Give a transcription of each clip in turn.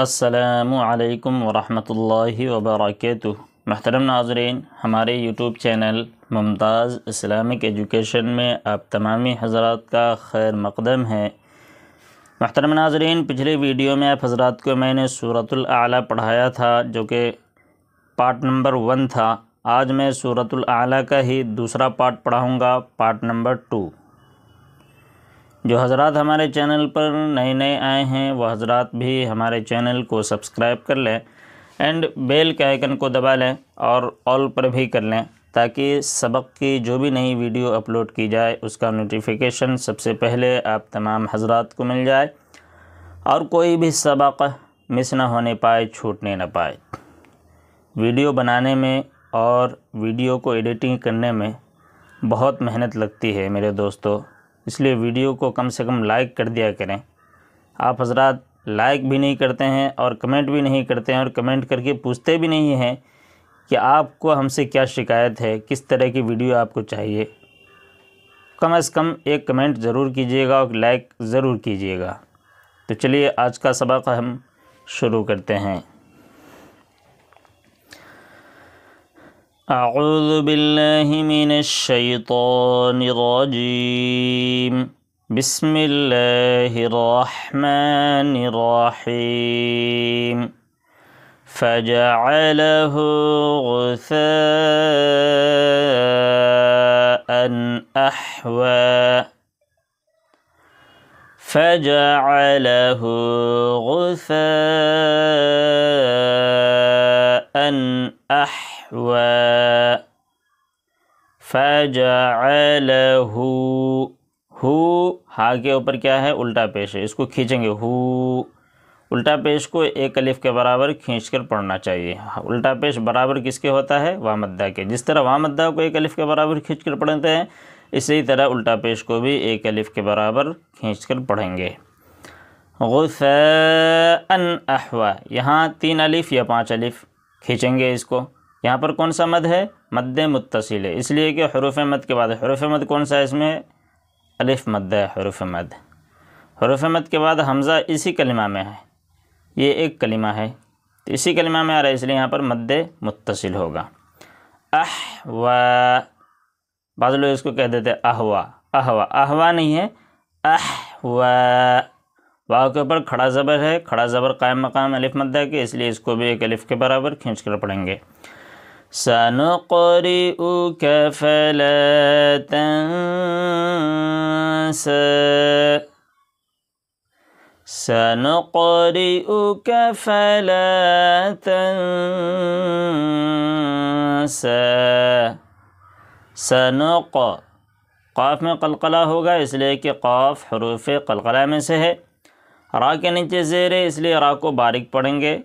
السلام علیکم ورحمۃ اللہ وبرکاتہ محترم ناظرین ہمارے YouTube channel Mumtaz Islamic education میں آپ تمامی حضرات کا خیر مقدم ہے محترم ناظرین پچھلے ویڈیو میں آپ حضرات کو میں نے صورت العلیٰ پڑھایا تھا جو کہ پارٹ نمبر ون تھا آج میں صورت الاعلیٰ کا ہی دوسرا پارٹ پڑھاؤں گا پارٹ نمبر ٹو جو حضرات ہمارے چینل پر نئے نئے آئے ہیں وہ حضرات بھی ہمارے چینل کو سبسکرائب کر لیں اینڈ بیل کے آئیکن کو دبا لیں اور آل پر بھی کر لیں تاکہ سبق کی جو بھی نئی ویڈیو اپلوڈ کی جائے اس کا نوٹیفیکیشن سب سے پہلے آپ تمام حضرات کو مل جائے اور کوئی بھی سبق مس نہ ہونے پائے چھوٹنے نہ پائے ویڈیو بنانے میں اور ویڈیو کو ایڈیٹنگ کرنے میں بہت محنت لگتی ہے میرے دوستو اس لیے ویڈیو کو کم سے کم لائک کر دیا کریں آپ حضرات لائک بھی نہیں کرتے ہیں اور کمنٹ بھی نہیں کرتے ہیں اور کمنٹ کر کے پوچھتے بھی نہیں ہیں کہ آپ کو ہم سے کیا شکایت ہے کس طرح کی ویڈیو آپ کو چاہیے کم از کم ایک کمنٹ ضرور کیجیے گا اور لائک ضرور کیجیے گا تو چلیے آج کا سبق ہم شروع کرتے ہیں أعوذ بالله من الشيطان الرجيم بسم الله الرحمن الرحيم فجعله غثاء أحوى فجعله غثاء أحوى فیج فجعله ہو ہا کے اوپر کیا ہے الٹا پیش ہے اس کو کھینچیں گے ہو الٹا پیش کو ایک الف کے برابر کھینچ کر پڑھنا چاہیے الٹا پیش برابر کس کے ہوتا ہے وامدہ کے جس طرح وامدہ کو ایک الف کے برابر کھینچ کر پڑھتے ہیں اسی طرح الٹا پیش کو بھی ایک الف کے برابر کھینچ کر پڑھیں گے احوا یہاں تین الف یا پانچ الف کھینچیں گے اس کو یہاں پر کون سا مد ہے مد متصل ہے اس لیے کہ حروف مد کے بعد ہے حروف مد کون سا ہے اس میں الف مد ہے حروف مد حروف مد کے بعد حمزہ اسی کلمہ میں ہے یہ ایک کلمہ ہے تو اسی کلمہ میں آ رہا ہے اس لیے یہاں پر مد متصل ہوگا اح و بعض لوگ اس کو کہہ دیتے احوا احوا احوا نہیں ہے و واہ کے اوپر کھڑا زبر ہے کھڑا زبر قائم مقام الف مدہ کے اس لیے اس کو بھی ایک الف کے برابر کھینچ کر پڑھیں گے سنقرئك فلا تنسى سنقرئك فلا تنسى سنق قاف من قلقلا ہوگا اس لیے کہ قاف حروف قلقلا میں سے ہے را کے نیچے زیر ہے اس لیے را کو باریک پڑھیں گے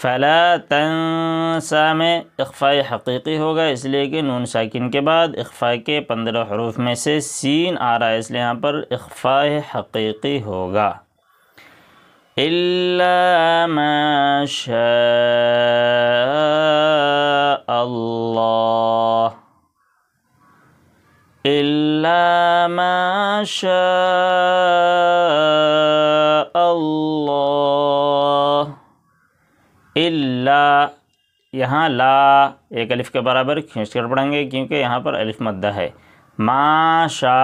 فلا تنسا میں اخفاء حقیقی ہوگا اس لیے کہ نون ساکن کے بعد اخفاء کے پندرہ حروف میں سے سین آ رہا ہے اس لیے یہاں پر اخفاء حقیقی ہوگا اللہ ما شاء ما شاء اللہ لا یہاں لا ایک الف کے برابر کھینچ کر پڑھیں گے کیونکہ یہاں پر الف مدہ ہے ما شا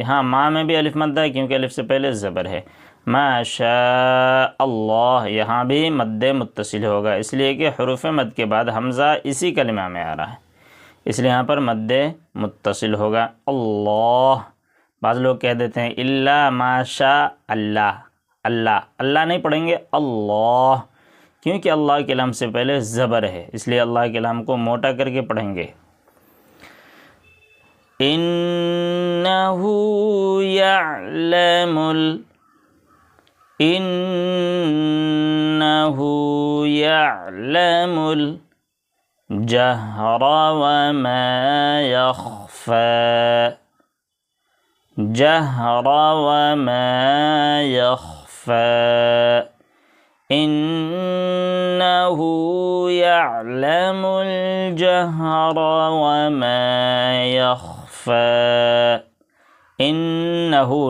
یہاں ما میں بھی الف مدہ ہے کیونکہ الف سے پہلے زبر ہے ما شا اللہ یہاں بھی مد متصل ہوگا اس لیے کہ حروف مد کے بعد حمزہ اسی کلمہ میں آ رہا ہے اس لیے یہاں پر مد متصل ہوگا اللہ بعض لوگ کہہ دیتے ہیں اللہ ما شا اللہ اللہ اللہ نہیں پڑھیں گے اللہ کیونکہ اللہ کے لام سے پہلے زبر ہے اس لیے اللہ کے لام کو موٹا کر کے پڑھیں گے انمل ال یا ال... ذہر و محر و وما یق یخفی نہ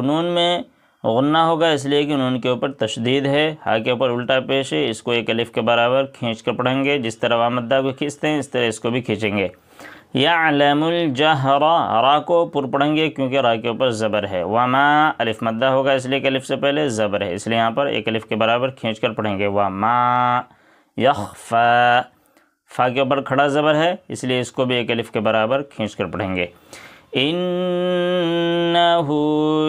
نون میں غنہ ہوگا اس لیے کہ نون کے اوپر تشدید ہے ہا کے اوپر الٹا پیش ہے اس کو ایک الف کے برابر کھینچ کر پڑھیں گے جس طرح وامدہ کو کھینچتے ہیں اس طرح اس کو بھی کھینچیں گے یعلم الجہر را کو پر پڑھیں گے کیونکہ را کے اوپر زبر ہے وما الف مدہ ہوگا اس لیے کہ الف سے پہلے زبر ہے اس لیے یہاں پر ایک الف کے برابر کھینچ کر پڑھیں گے وما یخفا فا کے اوپر کھڑا زبر ہے اس لیے اس کو بھی ایک الف کے برابر کھینچ کر پڑھیں گے انہو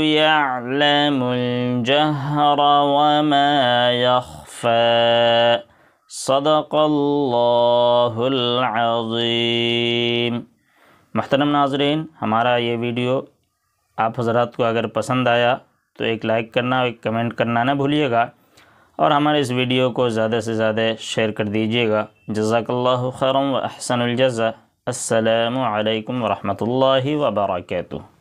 یعلم الجہر وما یخفا صدق اللہ العظیم محترم ناظرین ہمارا یہ ویڈیو آپ حضرات کو اگر پسند آیا تو ایک لائک کرنا اور ایک کمنٹ کرنا نہ بھولیے گا اور ہمارے اس ویڈیو کو زیادہ سے زیادہ شیئر کر دیجیے گا جزاک اللہ خیرم و احسن الجزا السلام علیکم ورحمۃ اللہ وبرکاتہ